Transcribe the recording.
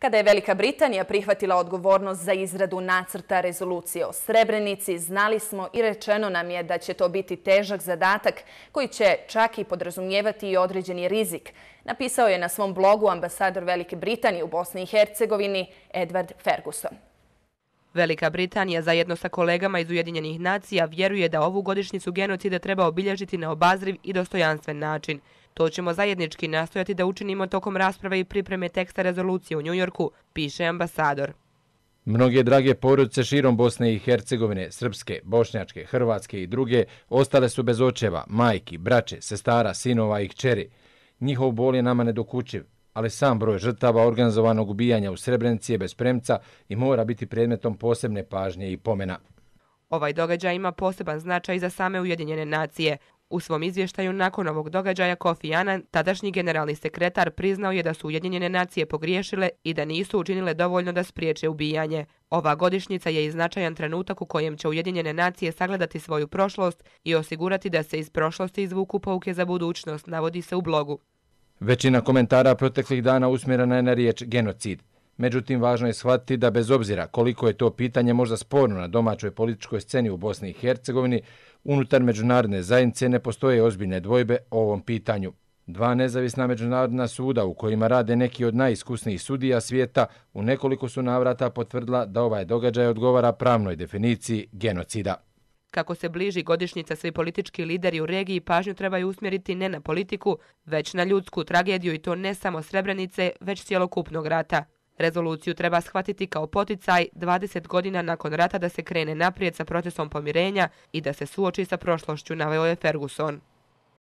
Kada je Velika Britanija prihvatila odgovornost za izradu nacrta rezolucije o Srebrenici, znali smo i rečeno nam je da će to biti težak zadatak koji će čak i podrazumijevati i određeni rizik, napisao je na svom blogu ambasador Velike Britanije u Bosni i Hercegovini Edward Ferguson. Velika Britanija zajedno sa kolegama iz Ujedinjenih nacija vjeruje da ovu godišnjicu genocida treba obilježiti na obazriv i dostojanstven način. To ćemo zajednički nastojati da učinimo tokom rasprave i pripreme teksta rezolucije u Njujorku, piše ambasador. Mnoge drage porodice širom Bosne i Hercegovine, srpske, bošnjačke, hrvatske i druge, ostale su bez očeva, majki, braće, sestara, sinova i kćeri. Njihov bol je nama nedokučiv, ali sam broj žrtava organizovanog ubijanja u Srebrenici je bez premca i mora biti predmetom posebne pažnje i pomena. Ovaj događaj ima poseban značaj za same Ujedinjene nacije. U svom izvještaju nakon ovog događaja Kofi Annan, tadašnji generalni sekretar priznao je da su Ujedinjene nacije pogriješile i da nisu učinile dovoljno da spriječe ubijanje. Ova godišnjica je i značajan trenutak u kojem će Ujedinjene nacije sagledati svoju prošlost i osigurati da se iz prošlosti izvuku pouke za budućnost, navodi se u blogu. Većina komentara proteklih dana usmjerena je na riječ genocid. Međutim, važno je shvatiti da bez obzira koliko je to pitanje možda sporno na domaćoj političkoj sceni u Bosni i Hercegovini, Unutar međunarodne zajednice ne postoje ozbiljne dvojbe o ovom pitanju. Dva nezavisna međunarodna suda u kojima rade neki od najiskusnijih sudija svijeta u nekoliko su navrata potvrdila da ovaj događaj odgovara pravnoj definiciji genocida. Kako se bliži godišnjica, svi politički lideri u regiji pažnju trebaju usmjeriti ne na politiku, već na ljudsku tragediju i to ne samo Srebrenice, već cijelokupnog rata. Rezoluciju treba shvatiti kao poticaj 20 godina nakon rata da se krene naprijed sa procesom pomirenja i da se suoči sa prošlošću, naveo je Ferguson.